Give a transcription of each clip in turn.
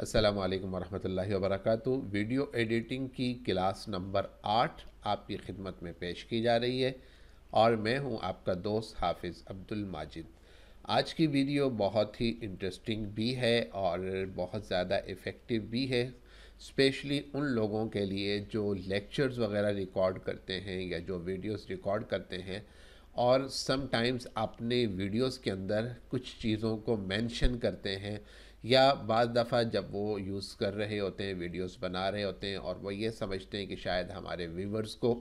अस्सलाम वालेकुम रहमतुल्लाहि वीडियो एडिटिंग की क्लास नंबर आठ आपकी खिदमत में पेश की जा रही है और मैं हूं आपका दोस्त हाफिज़ अब्दुल माजिद आज की वीडियो बहुत ही इंटरेस्टिंग भी है और बहुत ज़्यादा इफ़ेक्टिव भी है स्पेशली उन लोगों के लिए जो लेक्चर्स वगैरह रिकॉर्ड करते हैं या जो वीडियोस रिकॉर्ड करते हैं और समटाइम्स अपने वीडियोस के अंदर कुछ चीज़ों को मेंशन करते हैं या बज दफ़ा जब वो यूज़ कर रहे होते हैं वीडियोस बना रहे होते हैं और वो ये समझते हैं कि शायद हमारे व्यूवर्स को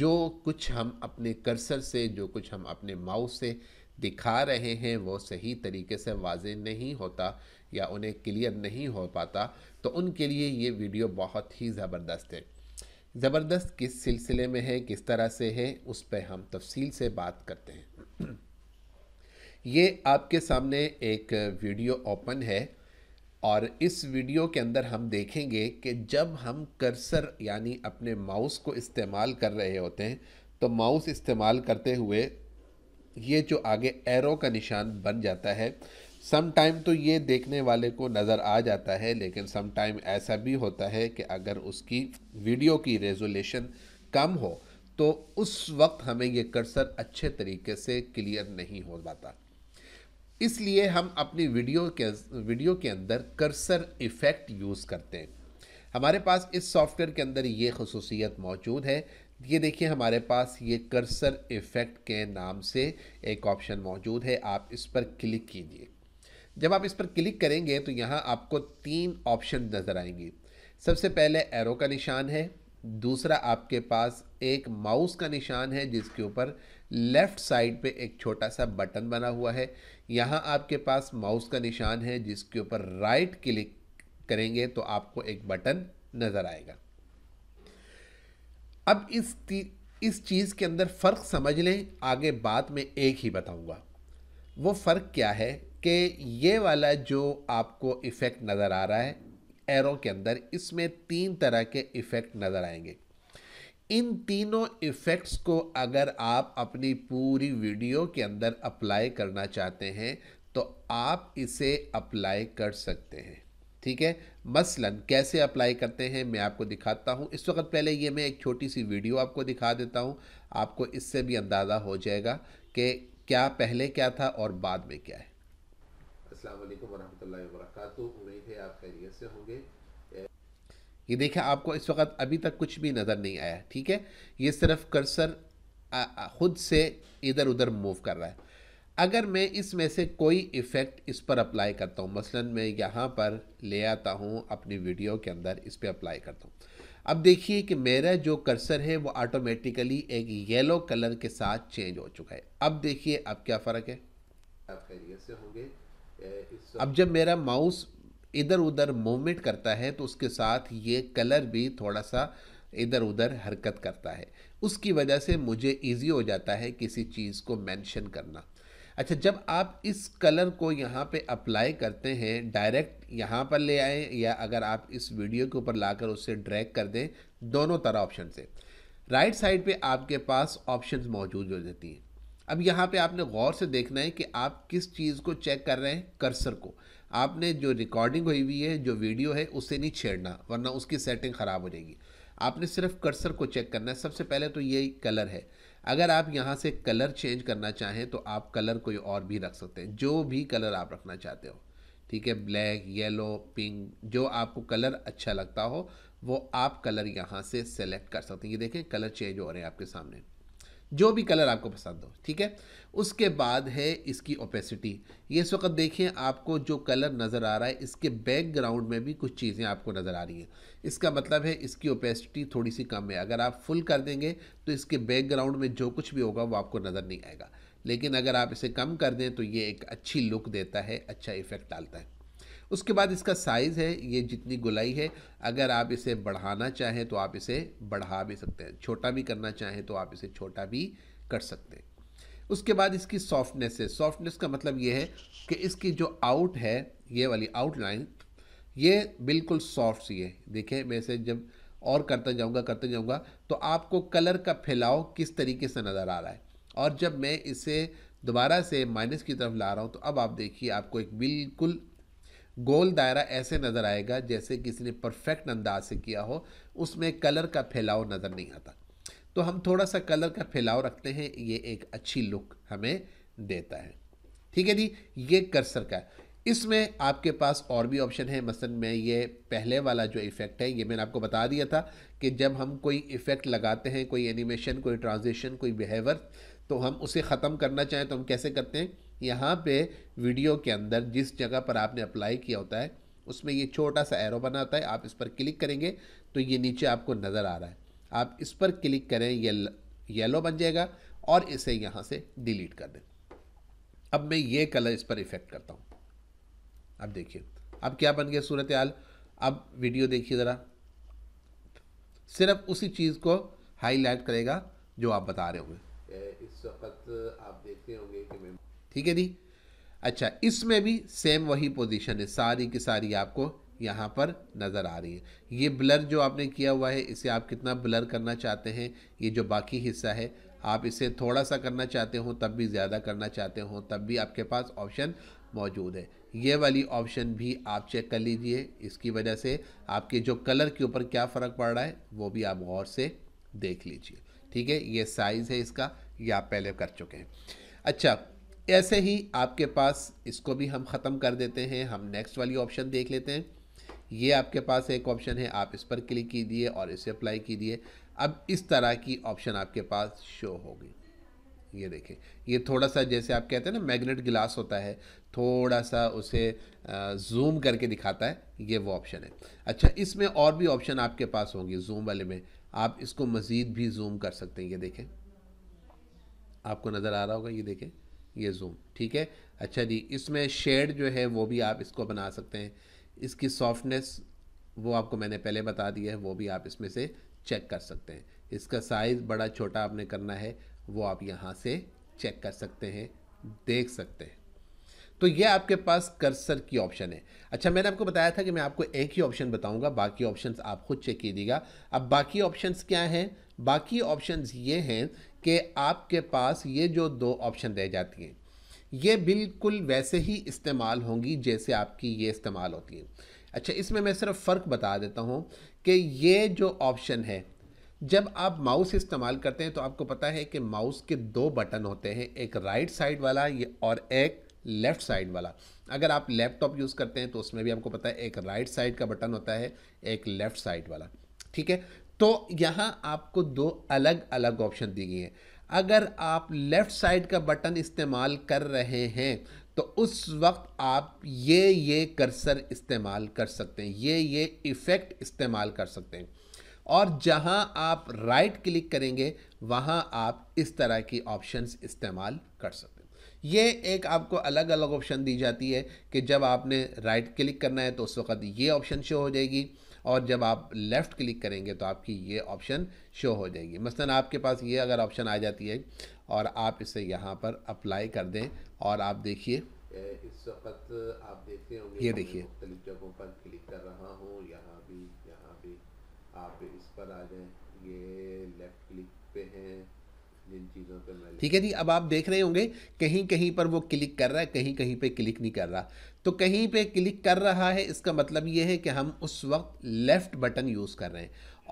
जो कुछ हम अपने कर्सर से जो कुछ हम अपने माउस से दिखा रहे हैं वो सही तरीके से वाज नहीं होता या उन्हें क्लियर नहीं हो पाता तो उनके लिए ये वीडियो बहुत ही ज़बरदस्त है ज़बरदस्त किस सिलसिले में है किस तरह से है उस पर हम तफसील से बात करते हैं ये आपके सामने एक वीडियो ओपन है और इस वीडियो के अंदर हम देखेंगे कि जब हम कर्सर यानी अपने माउस को इस्तेमाल कर रहे होते हैं तो माउस इस्तेमाल करते हुए ये जो आगे एरो का निशान बन जाता है सम टाइम तो ये देखने वाले को नज़र आ जाता है लेकिन सम टाइम ऐसा भी होता है कि अगर उसकी वीडियो की रेजोलेशन कम हो तो उस वक्त हमें ये कर्सर अच्छे तरीके से क्लियर नहीं हो पाता इसलिए हम अपनी वीडियो के वीडियो के अंदर कर्सर इफ़ेक्ट यूज़ करते हैं हमारे पास इस सॉफ्टवेयर के अंदर ये खसूसियत मौजूद है ये देखिए हमारे पास ये कर्सर इफ़ेक्ट के नाम से एक ऑप्शन मौजूद है आप इस पर क्लिक कीजिए जब आप इस पर क्लिक करेंगे तो यहाँ आपको तीन ऑप्शन नज़र आएंगे सबसे पहले एरो का निशान है दूसरा आपके पास एक माउस का निशान है जिसके ऊपर लेफ़्ट साइड पे एक छोटा सा बटन बना हुआ है यहाँ आपके पास माउस का निशान है जिसके ऊपर राइट क्लिक करेंगे तो आपको एक बटन नज़र आएगा अब इस इस चीज़ के अंदर फ़र्क समझ लें आगे बात में एक ही बताऊंगा वो फ़र्क क्या है कि ये वाला जो आपको इफ़ेक्ट नज़र आ रहा है एरो के अंदर इसमें तीन तरह के इफ़ेक्ट नज़र आएंगे इन तीनों इफ़ेक्ट्स को अगर आप अपनी पूरी वीडियो के अंदर अप्लाई करना चाहते हैं तो आप इसे अप्लाई कर सकते हैं ठीक है मसलन कैसे अप्लाई करते हैं मैं आपको दिखाता हूँ इस वक्त पहले ये मैं एक छोटी सी वीडियो आपको दिखा देता हूँ आपको इससे भी अंदाज़ा हो जाएगा कि क्या पहले क्या था और बाद में क्या है असल वरहमल वक्त उम्मीद है आप खैरियत से होंगे ये देखें आपको इस वक्त अभी तक कुछ भी नज़र नहीं आया ठीक है ये सिर्फ कर्सर खुद से इधर उधर मूव कर रहा है अगर मैं इसमें से कोई इफ़ेक्ट इस पर अप्लाई करता हूँ मसलन मैं यहाँ पर ले आता हूँ अपनी वीडियो के अंदर इस पर अप्लाई करता हूँ अब देखिए कि मेरा जो कर्सर है वो ऑटोमेटिकली एक येलो कलर के साथ चेंज हो चुका है अब देखिए अब क्या फ़र्क है आप होंगे अब जब मेरा माउस इधर उधर मूवमेंट करता है तो उसके साथ ये कलर भी थोड़ा सा इधर उधर हरकत करता है उसकी वजह से मुझे इजी हो जाता है किसी चीज़ को मेंशन करना अच्छा जब आप इस कलर को यहाँ पे अप्लाई करते हैं डायरेक्ट यहाँ पर ले आएँ या अगर आप इस वीडियो के ऊपर लाकर उसे ड्रैग कर दें दोनों तरह ऑप्शन से राइट साइड पे आपके पास ऑप्शंस मौजूद हो जाती हैं अब यहाँ पे आपने गौर से देखना है कि आप किस चीज़ को चेक कर रहे हैं कर्सर को आपने जो रिकॉर्डिंग हुई हुई है जो वीडियो है उससे नहीं छेड़ना वरना उसकी सेटिंग ख़राब हो जाएगी आपने सिर्फ कर्सर को चेक करना है सबसे पहले तो ये कलर है अगर आप यहाँ से कलर चेंज करना चाहें तो आप कलर कोई और भी रख सकते हैं जो भी कलर आप रखना चाहते हो ठीक है ब्लैक येलो पिंक जो आपको कलर अच्छा लगता हो वो आप कलर यहाँ से सेलेक्ट कर सकते हैं ये देखें कलर चेंज हो रहे हैं आपके सामने जो भी कलर आपको पसंद हो ठीक है उसके बाद है इसकी ओपेसिटी ये इस वक्त देखिए आपको जो कलर नज़र आ रहा है इसके बैकग्राउंड में भी कुछ चीज़ें आपको नज़र आ रही हैं इसका मतलब है इसकी ओपेसिटी थोड़ी सी कम है अगर आप फुल कर देंगे तो इसके बैकग्राउंड में जो कुछ भी होगा वो आपको नज़र नहीं आएगा लेकिन अगर आप इसे कम कर दें तो ये एक अच्छी लुक देता है अच्छा इफ़ेक्ट डालता है उसके बाद इसका साइज़ है ये जितनी गुलाई है अगर आप इसे बढ़ाना चाहें तो आप इसे बढ़ा भी सकते हैं छोटा भी करना चाहें तो आप इसे छोटा भी कर सकते हैं उसके बाद इसकी सॉफ्टनेस है सॉफ्टनेस का मतलब ये है कि इसकी जो आउट है ये वाली आउटलाइन ये बिल्कुल सॉफ्ट सी है देखिए मैं इसे जब और करता जाऊंगा करते जाऊंगा तो आपको कलर का फैलाव किस तरीके से नज़र आ रहा है और जब मैं इसे दोबारा से माइनस की तरफ ला रहा हूँ तो अब आप देखिए आपको एक बिल्कुल गोल दायरा ऐसे नज़र आएगा जैसे किसी ने परफेक्ट अंदाज से किया हो उसमें कलर का फैलाव नज़र नहीं आता तो हम थोड़ा सा कलर का फैलाव रखते हैं ये एक अच्छी लुक हमें देता है ठीक है जी ये कर्सर का इसमें आपके पास और भी ऑप्शन है मसलन में ये पहले वाला जो इफ़ेक्ट है ये मैंने आपको बता दिया था कि जब हम कोई इफ़ेक्ट लगाते हैं कोई एनिमेशन कोई ट्रांजिशन कोई बिहेवर तो हम उसे ख़त्म करना चाहें तो हम कैसे करते हैं यहाँ पे वीडियो के अंदर जिस जगह पर आपने अप्लाई किया होता है उसमें ये छोटा सा एरो बना होता है आप इस पर क्लिक करेंगे तो ये नीचे आपको नज़र आ रहा है आप इस पर क्लिक करें ये येलो बन जाएगा और इसे यहाँ से डिलीट कर दें अब मैं ये कलर इस पर इफेक्ट करता हूँ अब देखिए अब क्या बन गया सूरत आल अब वीडियो देखिए ज़रा सिर्फ उसी चीज़ को हाईलाइट करेगा जो आप बता रहे होंगे इस वक्त आप देखते होंगे ठीक है जी अच्छा इसमें भी सेम वही पोजीशन है सारी की सारी आपको यहाँ पर नज़र आ रही है ये ब्लर जो आपने किया हुआ है इसे आप कितना ब्लर करना चाहते हैं ये जो बाकी हिस्सा है आप इसे थोड़ा सा करना चाहते हो तब भी ज़्यादा करना चाहते हो तब भी आपके पास ऑप्शन मौजूद है ये वाली ऑप्शन भी आप चेक कर लीजिए इसकी वजह से आपके जो कलर के ऊपर क्या फ़र्क पड़ रहा है वो भी आप गौर से देख लीजिए ठीक है ये साइज़ है इसका ये आप पहले कर चुके हैं अच्छा ऐसे ही आपके पास इसको भी हम ख़त्म कर देते हैं हम नेक्स्ट वाली ऑप्शन देख लेते हैं ये आपके पास एक ऑप्शन है आप इस पर क्लिक कीजिए और इसे अप्लाई कीजिए अब इस तरह की ऑप्शन आपके पास शो होगी ये देखें ये थोड़ा सा जैसे आप कहते हैं ना मैग्नेट ग्लास होता है थोड़ा सा उसे जूम करके दिखाता है ये वो ऑप्शन है अच्छा इसमें और भी ऑप्शन आपके पास होंगे जूम वाले में आप इसको मज़ीद भी जूम कर सकते हैं ये देखें आपको नज़र आ रहा होगा ये देखें ये जूम ठीक है अच्छा जी इसमें शेड जो है वो भी आप इसको बना सकते हैं इसकी सॉफ्टनेस वो आपको मैंने पहले बता दिया है वो भी आप इसमें से चेक कर सकते हैं इसका साइज़ बड़ा छोटा आपने करना है वो आप यहाँ से चेक कर सकते हैं देख सकते हैं तो ये आपके पास कर्सर की ऑप्शन है अच्छा मैंने आपको बताया था कि मैं आपको एक ही ऑप्शन बताऊंगा बाकी ऑप्शंस आप खुद चेक कीजिएगा अब बाकी ऑप्शंस क्या हैं बाकी ऑप्शंस ये हैं कि आपके पास ये जो दो ऑप्शन रह जाती हैं ये बिल्कुल वैसे ही इस्तेमाल होंगी जैसे आपकी ये इस्तेमाल होती हैं अच्छा इसमें मैं सिर्फ फ़र्क बता देता हूँ कि ये जो ऑप्शन है जब आप माउस इस्तेमाल करते हैं तो आपको पता है कि माउस के दो बटन होते हैं एक राइट साइड वाला ये और एक लेफ़्ट साइड वाला अगर आप लैपटॉप यूज़ करते हैं तो उसमें भी आपको पता है एक राइट साइड का बटन होता है एक लेफ़्ट साइड वाला ठीक है तो यहाँ आपको दो अलग अलग ऑप्शन दी गई हैं अगर आप लेफ़्ट साइड का बटन इस्तेमाल कर रहे हैं तो उस वक्त आप ये ये कर्सर इस्तेमाल कर सकते हैं ये ये इफ़ेक्ट इस्तेमाल कर सकते हैं और जहां आप राइट क्लिक करेंगे वहां आप इस तरह की ऑप्शंस इस्तेमाल कर सकते हैं ये एक आपको अलग अलग ऑप्शन दी जाती है कि जब आपने राइट क्लिक करना है तो उस वक्त ये ऑप्शन शो हो जाएगी और जब आप लेफ़्ट क्लिक करेंगे तो आपकी ये ऑप्शन शो हो जाएगी मसलन आपके पास ये अगर ऑप्शन आ जाती है और आप इसे यहाँ पर अप्लाई कर दें और आप देखिए इस वक्त आप देखते होंगे ये देखिए मुख्तलिफ जगहों पर क्लिक कर रहा हूँ यहाँ भी यहाँ भी आप इस पर आ जाएं ये लेफ़्ट क्लिक पे हैं ठीक है जी अब आप देख रहे होंगे कहीं कहीं पर वो क्लिक कर रहा है कहीं कहीं पे क्लिक नहीं कर रहा तो कहीं पे क्लिक कर रहा है इसका मतलब ये है कि हम उस वक्त लेफ़्ट बटन यूज़ कर रहे हैं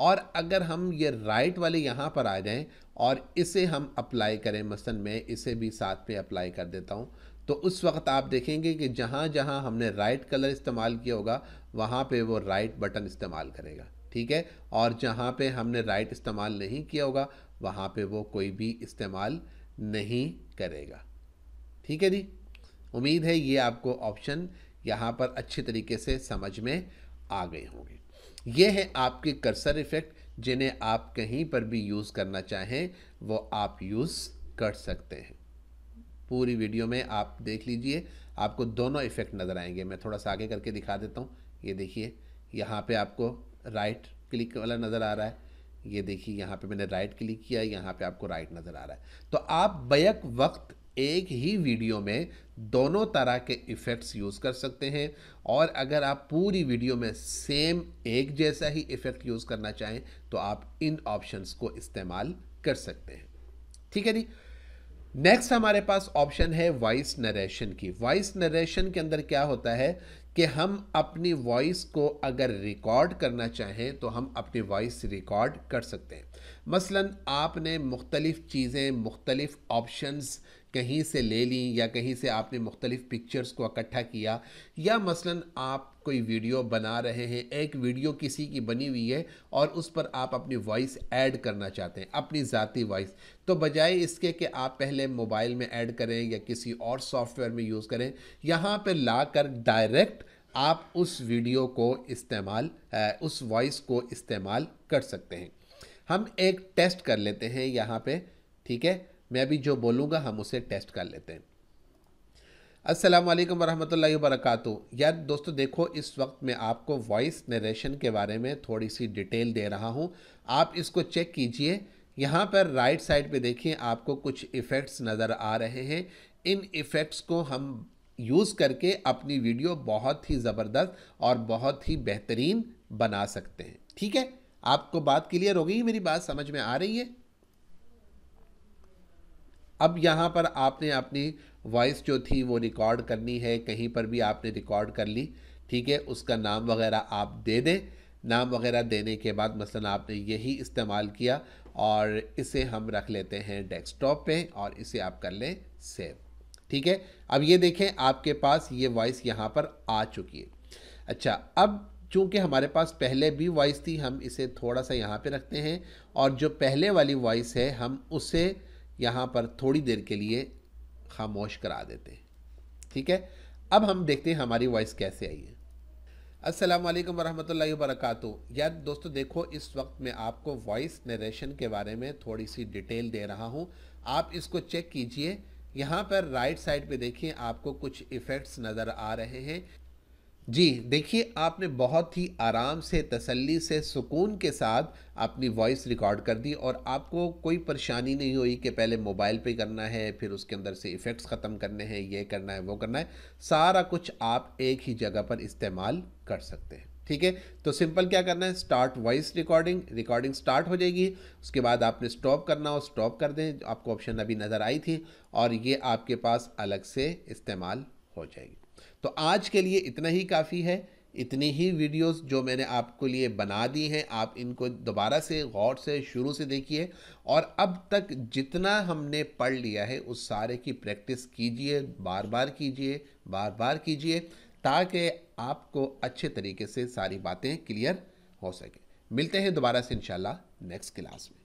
और अगर हम ये राइट वाले यहाँ पर आ जाएँ और इसे हम अप्लाई करें मसलन मैं इसे भी साथ में अप्लाई कर देता हूँ तो उस वक्त आप देखेंगे कि जहाँ जहाँ हमने राइट कलर इस्तेमाल किया होगा वहाँ पर वो राइट बटन इस्तेमाल करेगा ठीक है और जहाँ पे हमने राइट इस्तेमाल नहीं किया होगा वहाँ पे वो कोई भी इस्तेमाल नहीं करेगा ठीक है जी उम्मीद है ये आपको ऑप्शन यहाँ पर अच्छे तरीके से समझ में आ गए होंगे ये है आपके कर्सर इफ़ेक्ट जिन्हें आप कहीं पर भी यूज़ करना चाहें वो आप यूज़ कर सकते हैं पूरी वीडियो में आप देख लीजिए आपको दोनों इफ़ेक्ट नज़र आएंगे मैं थोड़ा सा आगे करके दिखा देता हूँ ये देखिए यहाँ पे आपको राइट क्लिक वाला नज़र आ रहा है ये देखिए यहाँ पे मैंने राइट क्लिक किया यहाँ पे आपको राइट नज़र आ रहा है तो आप बैक वक्त एक ही वीडियो में दोनों तरह के इफ़ेक्ट्स यूज़ कर सकते हैं और अगर आप पूरी वीडियो में सेम एक जैसा ही इफ़ेक्ट यूज़ करना चाहें तो आप इन ऑप्शंस को इस्तेमाल कर सकते हैं ठीक है जी नेक्स्ट हमारे पास ऑप्शन है वॉइस नरेशन की वॉइस नरेशन के अंदर क्या होता है कि हम अपनी वॉइस को अगर रिकॉर्ड करना चाहें तो हम अपनी वॉइस रिकॉर्ड कर सकते हैं मसलन आपने मुख्तलिफ़ चीज़ें मुख्तलिफ़ ऑप्शंस कहीं से ले ली या कहीं से आपने मुख्तलिफ पिक्चर्स को इकट्ठा किया या मसलन आप कोई वीडियो बना रहे हैं एक वीडियो किसी की बनी हुई है और उस पर आप अपनी वॉइस ऐड करना चाहते हैं अपनी ज़ाती वॉइस तो बजाय इसके कि आप पहले मोबाइल में ऐड करें या किसी और सॉफ्टवेयर में यूज़ करें यहाँ पर ला कर डायरेक्ट आप उस वीडियो को इस्तेमाल उस वॉइस को इस्तेमाल कर सकते हैं हम एक टेस्ट कर लेते हैं यहाँ पे ठीक है मैं भी जो बोलूँगा हम उसे टेस्ट कर लेते हैं अस्सलाम वालेकुम वरहमतुल्लाहि वबरकातु यार दोस्तों देखो इस वक्त मैं आपको वॉइस नरेशन के बारे में थोड़ी सी डिटेल दे रहा हूँ आप इसको चेक कीजिए यहाँ पर राइट साइड पे देखिए आपको कुछ इफ़ेक्ट्स नज़र आ रहे हैं इन इफ़ेक्ट्स को हम यूज़ करके अपनी वीडियो बहुत ही ज़बरदस्त और बहुत ही बेहतरीन बना सकते हैं ठीक है आपको बात क्लियर हो गई मेरी बात समझ में आ रही है अब यहाँ पर आपने अपनी वॉइस जो थी वो रिकॉर्ड करनी है कहीं पर भी आपने रिकॉर्ड कर ली ठीक है उसका नाम वगैरह आप दे दें नाम वगैरह देने के बाद मसलन आपने यही इस्तेमाल किया और इसे हम रख लेते हैं डेस्कटॉप पे और इसे आप कर लें सेव ठीक है अब ये देखें आपके पास ये वॉइस यहाँ पर आ चुकी है अच्छा अब चूँकि हमारे पास पहले भी वॉइस थी हम इसे थोड़ा सा यहाँ पर रखते हैं और जो पहले वाली वॉइस है हम उसे यहाँ पर थोड़ी देर के लिए खामोश करा देते हैं ठीक है अब हम देखते हैं हमारी वॉइस कैसे आई है अस्सलाम वालेकुम वरहमतुल्लाहि यार दोस्तों देखो इस वक्त मैं आपको वॉइस नरेशन के बारे में थोड़ी सी डिटेल दे रहा हूँ आप इसको चेक कीजिए यहाँ पर राइट साइड पे देखिए आपको कुछ इफ़ेक्ट्स नज़र आ रहे हैं जी देखिए आपने बहुत ही आराम से तसल्ली से सुकून के साथ अपनी वॉइस रिकॉर्ड कर दी और आपको कोई परेशानी नहीं हुई कि पहले मोबाइल पे करना है फिर उसके अंदर से इफ़ेक्ट्स ख़त्म करने हैं ये करना है वो करना है सारा कुछ आप एक ही जगह पर इस्तेमाल कर सकते हैं ठीक है तो सिंपल क्या करना है start voice recording recording start हो जाएगी उसके बाद आपने स्टॉप करना हो स्टॉप कर दें आपको ऑप्शन अभी नज़र आई थी और ये आपके पास अलग से इस्तेमाल हो जाएगी तो आज के लिए इतना ही काफ़ी है इतनी ही वीडियोस जो मैंने आपको लिए बना दी हैं आप इनको दोबारा से गौर से शुरू से देखिए और अब तक जितना हमने पढ़ लिया है उस सारे की प्रैक्टिस कीजिए बार बार कीजिए बार बार कीजिए ताकि आपको अच्छे तरीके से सारी बातें क्लियर हो सके मिलते हैं दोबारा से इंशाल्लाह नेक्स्ट क्लास में